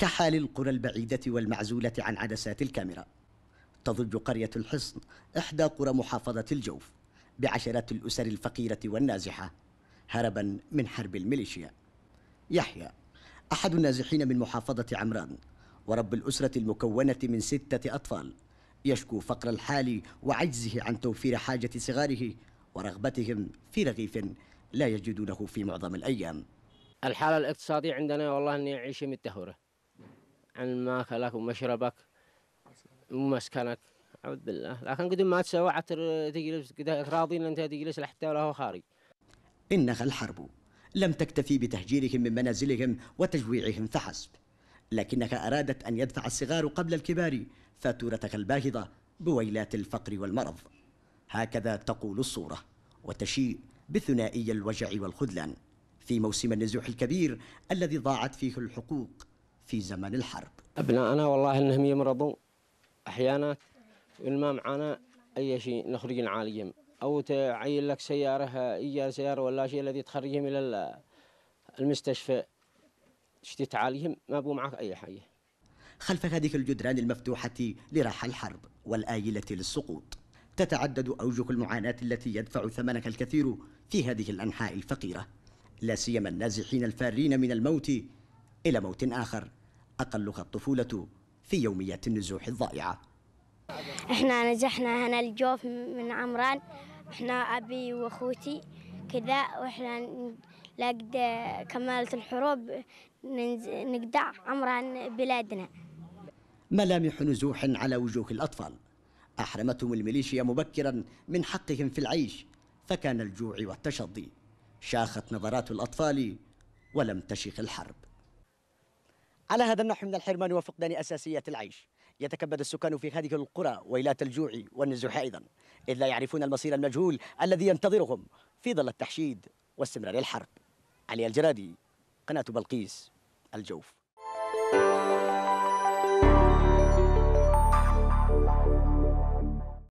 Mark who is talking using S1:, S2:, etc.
S1: كحال القرى البعيدة والمعزولة عن عدسات الكاميرا تضج قرية الحصن إحدى قرى محافظة الجوف بعشرات الأسر الفقيرة والنازحة هربا من حرب الميليشيا يحيى أحد النازحين من محافظة عمران ورب الأسرة المكونة من ستة أطفال يشكو فقر الحال وعجزه عن توفير حاجة صغاره
S2: ورغبتهم في رغيف لا يجدونه في معظم الأيام الحالة الاقتصادية عندنا والله أني أعيش متهورة عن ماكلك ومشربك ومسكنك عبد الله لكن قد ما تسوعت تجلس راضي ان انت تجلس حتى ولا خارج
S1: انها الحرب لم تكتفي بتهجيرهم من منازلهم وتجويعهم فحسب لكنها ارادت ان يدفع الصغار قبل الكبار فاتورتك الباهظه بويلات الفقر والمرض هكذا تقول الصوره وتشيء بثنائي الوجع والخذلان في موسم النزوح الكبير الذي ضاعت فيه الحقوق في زمن الحرب
S2: أبنائنا والله أنهم يمرضوا أحيانا ما معنا أي شيء نخرج نعالجهم أو تعين لك سيارة إيجار سيارة ولا شيء الذي تخرجهم إلى المستشفى شتي تعالجهم ما بو معك أي حاجة
S1: خلف هذه الجدران المفتوحة لرحى الحرب والآيلة للسقوط تتعدد أوجه المعاناة التي يدفع ثمنها الكثير في هذه الأنحاء الفقيرة لا سيما النازحين الفارين من الموت إلى موت آخر أقلها الطفولة في يوميات النزوح الضائعة
S3: احنا نزحنا هنا الجوف من عمران احنا أبي وأخوتي كذا واحنا لقد كمالة الحروب نقدع عمران بلادنا
S1: ملامح نزوح على وجوه الأطفال أحرمتهم الميليشيا مبكرا من حقهم في العيش فكان الجوع والتشظي شاخت نظرات الأطفال ولم تشخ الحرب على هذا النحو من الحرمان وفقدان أساسيات العيش يتكبد السكان في هذه القرى ويلات الجوع والنزوح أيضا إذ لا يعرفون المصير المجهول الذي ينتظرهم في ظل التحشيد واستمرار الحرب علي الجرادي قناة بلقيس الجوف